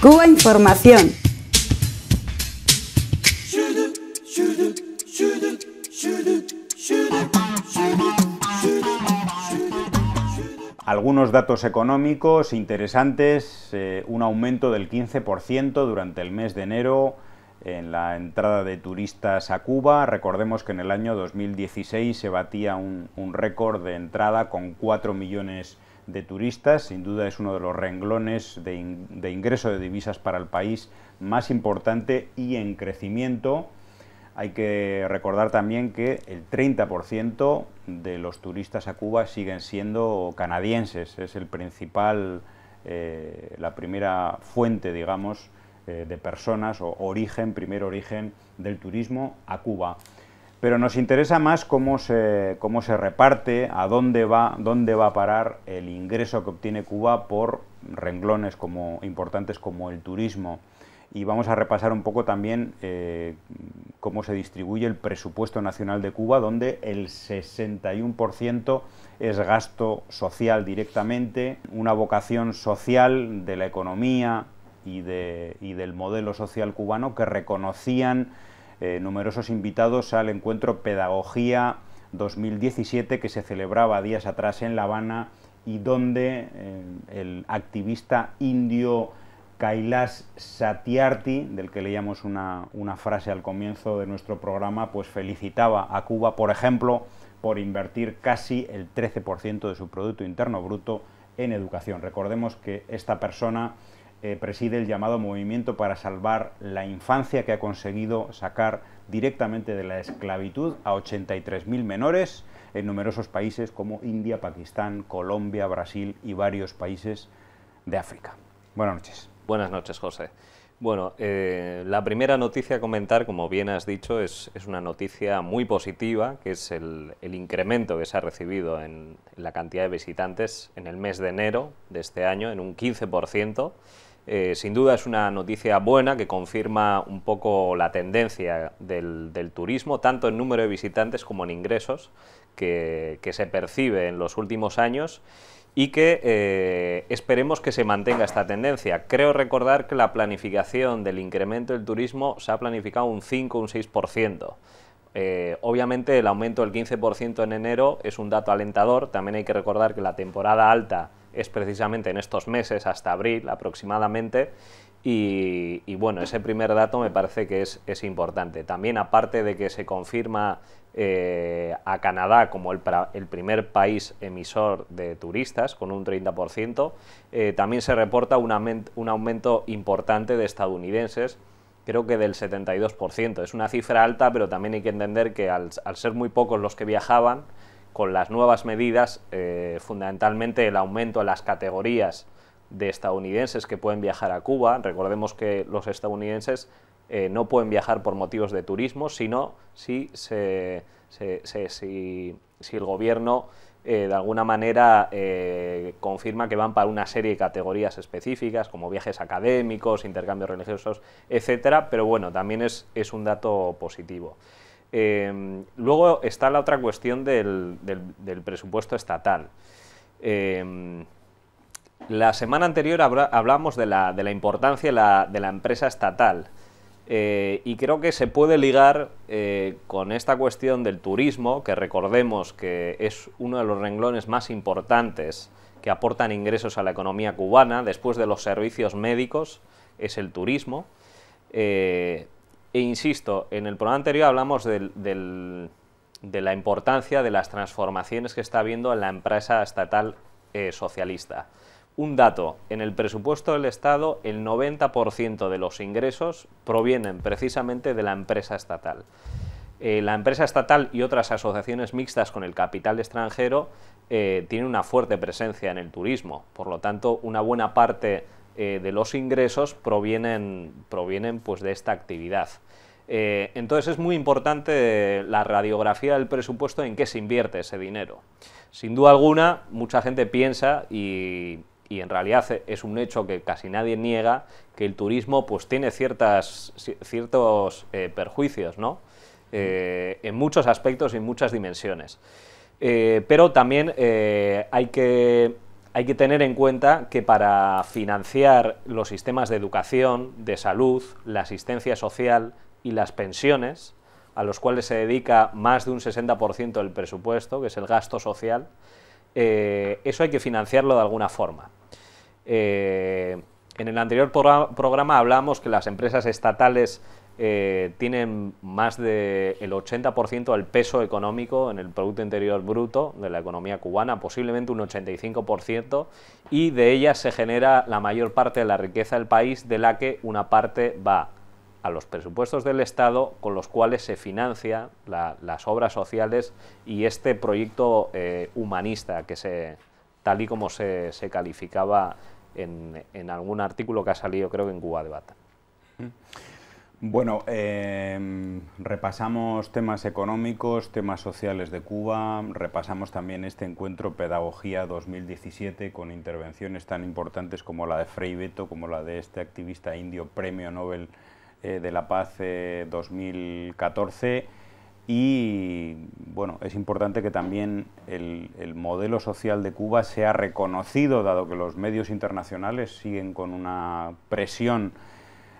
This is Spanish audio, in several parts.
Cuba Información. Algunos datos económicos interesantes, eh, un aumento del 15% durante el mes de enero en la entrada de turistas a Cuba. Recordemos que en el año 2016 se batía un, un récord de entrada con 4 millones de turistas, sin duda es uno de los renglones de, de, ingreso de divisas para el país más importante y en crecimiento. Hay que recordar también que el 30% de los turistas a Cuba siguen siendo canadienses, es el principal, eh, la primera fuente, digamos, eh, de personas o origen, primer origen del turismo a Cuba pero nos interesa más cómo se, cómo se reparte, a dónde va, dónde va a parar el ingreso que obtiene Cuba por renglones como, importantes como el turismo. Y vamos a repasar un poco también eh, cómo se distribuye el presupuesto nacional de Cuba, donde el 61% es gasto social directamente, una vocación social de la economía y, de, y del modelo social cubano que reconocían eh, numerosos invitados al encuentro Pedagogía 2017 que se celebraba días atrás en La Habana y donde eh, el activista indio Kailash Satyarthi, del que leíamos una, una, frase al comienzo de nuestro programa, pues felicitaba a Cuba, por ejemplo, por invertir casi el 13% de su Producto Interno Bruto en educación. Recordemos que esta persona eh, preside el llamado Movimiento para Salvar la Infancia, que ha conseguido sacar directamente de la esclavitud a 83.000 menores en numerosos países como India, Pakistán, Colombia, Brasil y varios países de África. Buenas noches. Buenas noches, José. Bueno, eh, la primera noticia a comentar, como bien has dicho, es, una noticia muy positiva, que es el, incremento que se ha recibido en, la cantidad de visitantes en el mes de enero de este año, en un 15%. Eh, sin duda es una noticia buena que confirma un poco la tendencia del, turismo, tanto en número de visitantes como en ingresos, que se percibe en los últimos años y que eh, esperemos que se mantenga esta tendencia. Creo recordar que la planificación del incremento del turismo se ha planificado un 5, un 6%. Eh, obviamente el aumento del 15% en enero es un dato alentador, también hay que recordar que la temporada alta es precisamente en estos meses, hasta abril aproximadamente, y, bueno, ese primer dato me parece que es, importante. También aparte de que se confirma eh, a Canadá como el, primer país emisor de turistas, con un 30%, eh, también se reporta un, aumento importante de estadounidenses, creo que del 72%. Es una cifra alta, pero también hay que entender que al, ser muy pocos los que viajaban, con las nuevas medidas, eh, fundamentalmente el aumento en las categorías de estadounidenses que pueden viajar a Cuba. Recordemos que los estadounidenses eh, no pueden viajar por motivos de turismo, sino si, se, si, el gobierno eh, de alguna manera eh, confirma que van para una serie de categorías específicas, como viajes académicos, intercambios religiosos, etcétera, pero bueno, también es, es un dato positivo. luego está la otra cuestión del, del, presupuesto estatal. La semana anterior hablamos de la, importancia de la, empresa estatal eh, y creo que se puede ligar eh, con esta cuestión del turismo, que recordemos que es uno de los renglones más importantes que aportan ingresos a la economía cubana, después de los servicios médicos, es el turismo. Eh, e insisto, en el programa anterior hablamos de la importancia de las transformaciones que está habiendo en la empresa estatal socialista. Un dato, en el presupuesto del Estado el 90% de los ingresos provienen precisamente de la empresa estatal. Eh, la empresa estatal y otras asociaciones mixtas con el capital extranjero eh, tienen una fuerte presencia en el turismo, por lo tanto una buena parte eh, de los ingresos provienen, provienen pues, de esta actividad. entonces es muy importante la radiografía del presupuesto en qué se invierte ese dinero. Sin duda alguna, mucha gente piensa, y y en realidad e, es un hecho que casi nadie niega, que el turismo pues tiene ciertos eh, perjuicios, eh, en muchos aspectos y en muchas dimensiones. Eh, pero también hay que, hay, que, tener en cuenta que para financiar los sistemas de educación, de salud, la asistencia social y las pensiones, a los cuales se dedica más de un 60% del presupuesto, que es el gasto social, eso hay que financiarlo de alguna forma. Eh, en el anterior programa hablamos que las empresas estatales eh, tienen más del 80% del peso económico en el Producto Interior Bruto de la economía cubana, posiblemente un 85%, y de ellas se genera la mayor parte de la riqueza del país, de la que una parte va a los presupuestos del Estado con los cuales se financia las obras sociales y este proyecto eh, humanista, que se, tal y como se, se calificaba en, algún artículo que ha salido, creo que en Cuba Debata. Bueno, em, repasamos temas económicos, temas sociales de Cuba, repasamos también este encuentro Pedagogía 2017 con intervenciones tan importantes como la de Frei Beto, como la de este activista indio Premio Nobel eh, de la Paz 2014. Eh, y bueno, es importante que también el, modelo social de Cuba sea reconocido, dado que los medios internacionales siguen con una presión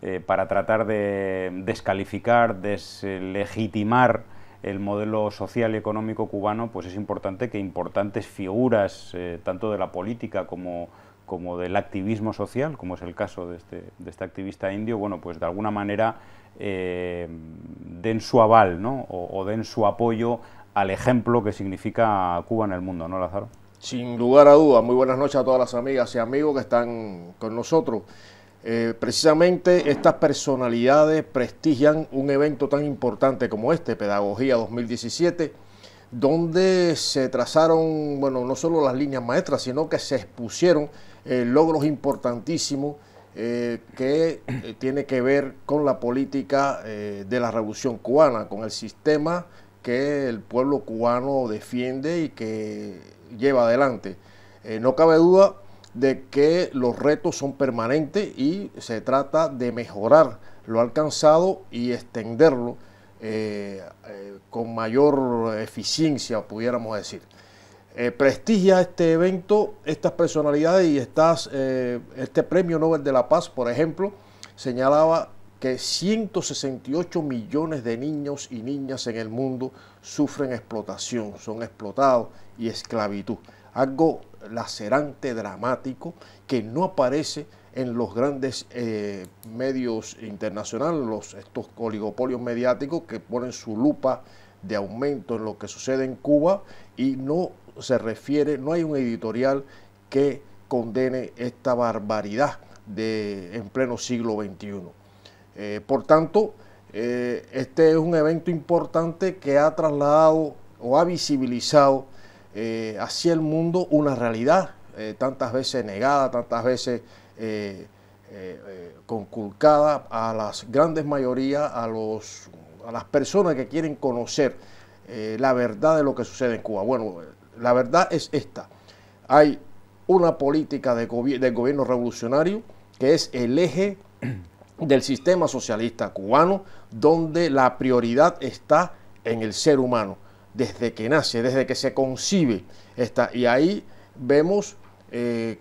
eh, para tratar de descalificar, deslegitimar el modelo social y económico cubano, pues es importante que importantes figuras, eh, tanto de la política como, como del activismo social, como es el caso de este, de este activista indio, bueno, pues de alguna manera eh, den su aval ¿no? o, den su apoyo al ejemplo que significa Cuba en el mundo, ¿no, Lázaro? Sin lugar a dudas, muy buenas noches a todas las amigas y amigos que están con nosotros. Eh, precisamente estas personalidades prestigian un evento tan importante como este, Pedagogía 2017 donde se trazaron, bueno, no solo las líneas maestras, sino que se expusieron eh, logros importantísimos eh, que eh, tiene que ver con la política de la revolución cubana, con el sistema que el pueblo cubano defiende y que lleva adelante. no cabe duda de que los retos son permanentes y se trata de mejorar lo alcanzado y extenderlo eh, eh, con mayor eficiencia, pudiéramos decir. Eh, prestigia este evento, estas personalidades y este Premio Nobel de la Paz, por ejemplo, señalaba que 168 millones de niños y niñas en el mundo sufren explotación, son explotados y esclavitud. Algo lacerante, dramático, que no aparece en los grandes eh, medios internacionales, estos oligopolios mediáticos que ponen su lupa de aumento en lo que sucede en Cuba y no se refiere, no hay un editorial que condene esta barbaridad de, en pleno siglo XXI. Eh, por tanto, eh, este es un evento importante que ha trasladado o ha visibilizado hacia el mundo una realidad tantas veces negada, tantas veces eh, eh, conculcada a las grandes mayorías, a, los, a las personas que quieren conocer eh, la verdad de lo que sucede en Cuba. Bueno, la verdad es esta. Hay una política de del gobierno revolucionario que es el eje del sistema socialista cubano, donde la prioridad está en el ser humano, desde que nace, desde que se concibe. Está, y ahí vemos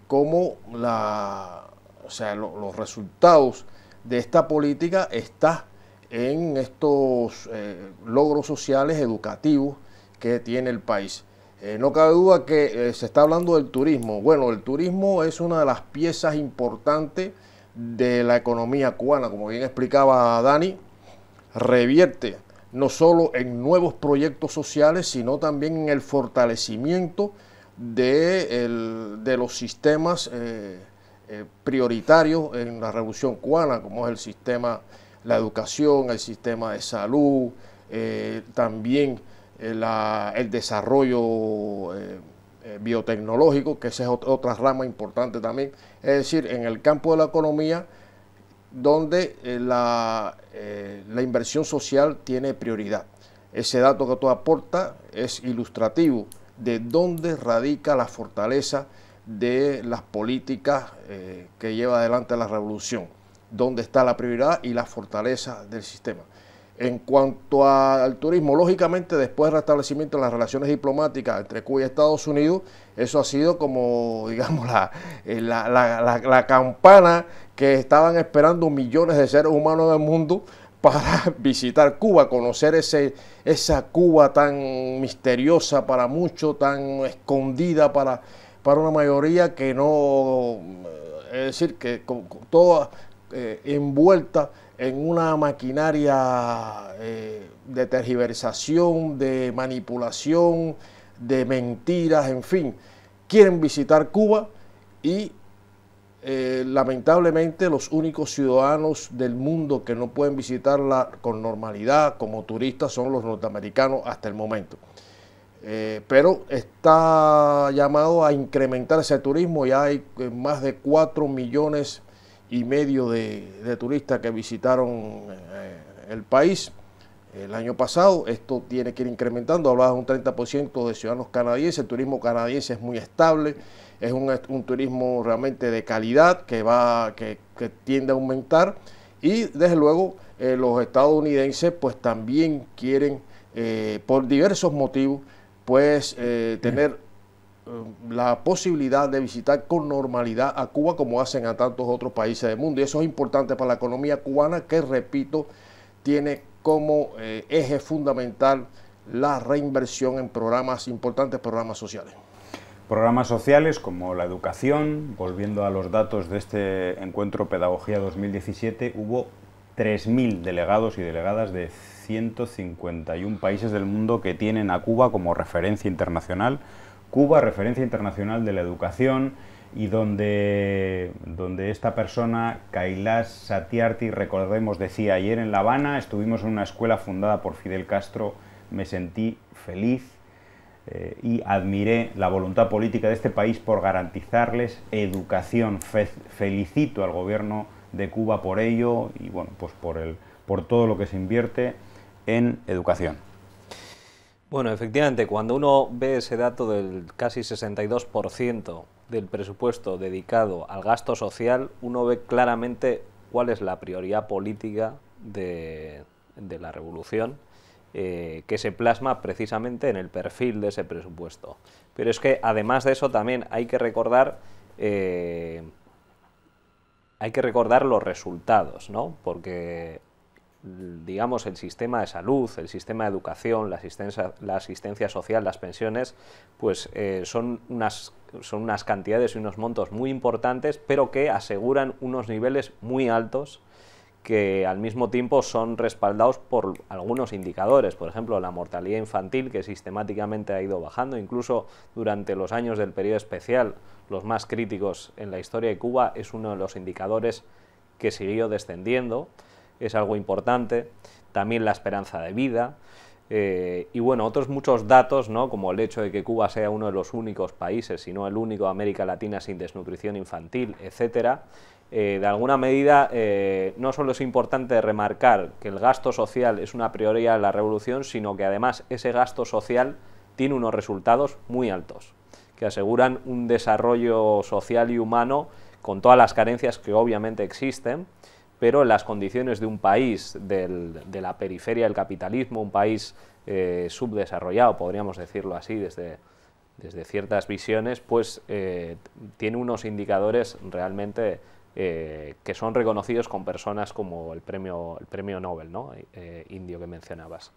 cómo la, o sea, los resultados de esta política está en estos eh, logros sociales educativos que tiene el país. Eh, no cabe duda que eh, se está hablando del turismo. Bueno, el turismo es una de las piezas importantes de la economía cubana, como bien explicaba Dani, revierte no solo en nuevos proyectos sociales, sino también en el fortalecimiento de, los sistemas eh, prioritarios en la revolución cubana, como es el sistema, la educación, el sistema de salud, eh, también eh, el desarrollo biotecnológico, que esa es otra rama importante también. Es decir, en el campo de la economía, donde la, la inversión social tiene prioridad. Ese dato que tú aportas es ilustrativo de dónde radica la fortaleza de las políticas eh, que lleva adelante la revolución, donde está la prioridad y la fortaleza del sistema. En cuanto al turismo, lógicamente después del restablecimiento de las relaciones diplomáticas entre Cuba y Estados Unidos, eso ha sido como, digamos, eh, la, campana que estaban esperando millones de seres humanos del mundo para visitar Cuba, conocer ese, esa Cuba tan misteriosa para muchos, tan escondida para para una mayoría que no, eh, es decir, que toda eh, envuelta en una maquinaria eh, de tergiversación, de manipulación, de mentiras, en fin, quieren visitar Cuba y lamentablemente los únicos ciudadanos del mundo que no pueden visitarla con normalidad como turistas son los norteamericanos hasta el momento. Eh, pero está llamado a incrementar ese turismo. Ya hay eh, más de 4 millones y medio de, turistas que visitaron eh, el país el año pasado. Esto tiene que ir incrementando. Hablaba de un 30% de ciudadanos canadienses. El turismo canadiense es muy estable. Es un, turismo realmente de calidad que, va, que, tiende a aumentar. Y desde luego los estadounidenses pues también quieren, por diversos motivos, pues eh, tener eh, la posibilidad de visitar con normalidad a Cuba como hacen a tantos otros países del mundo. Y eso es importante para la economía cubana que, repito, tiene como eh, eje fundamental la reinversión en programas, importantes programas sociales. Programas sociales como la educación, volviendo a los datos de este encuentro Pedagogía 2017, hubo 3.000 delegados y delegadas de 151 países del mundo que tienen a Cuba como referencia internacional. Cuba, referencia internacional de la educación, y donde, donde esta persona, Kailash Satyarthi, recordemos, decía ayer en La Habana, estuvimos en una escuela fundada por Fidel Castro, me sentí feliz eh, y admiré la voluntad política de este país por garantizarles educación. felicito al gobierno de Cuba por ello y bueno, pues por, el, por todo lo que se invierte en educación. Bueno, efectivamente, cuando uno ve ese dato del casi 62% del presupuesto dedicado al gasto social, uno ve claramente cuál es la prioridad política de, la revolución, eh, que se plasma precisamente en el perfil de ese presupuesto. Pero es que además de eso también hay que recordar eh, hay que recordar los resultados, ¿no? Porque digamos, el sistema de salud, el sistema de educación, la asistencia, la asistencia social, las pensiones, pues eh, son, unas, son unas cantidades y unos montos muy importantes, pero que aseguran unos niveles muy altos que al mismo tiempo son respaldados por algunos indicadores, por ejemplo la mortalidad infantil que sistemáticamente ha ido bajando, incluso durante los años del periodo especial, los más críticos en la historia de Cuba, es uno de los indicadores que siguió descendiendo, es algo importante, también la esperanza de vida, eh, y bueno, otros muchos datos, ¿no? como el hecho de que Cuba sea uno de los únicos países, si no el único América Latina sin desnutrición infantil, etcétera, eh, de alguna medida eh, no solo es importante remarcar que el gasto social es una prioridad de la revolución, sino que además ese gasto social tiene unos resultados muy altos, que aseguran un desarrollo social y humano con todas las carencias que obviamente existen, pero en las condiciones de un país de la periferia del capitalismo, un país eh, subdesarrollado, podríamos decirlo así, desde, desde ciertas visiones, pues tiene unos indicadores realmente eh, que son reconocidos con personas como el premio, el premio Nobel eh, indio que mencionabas.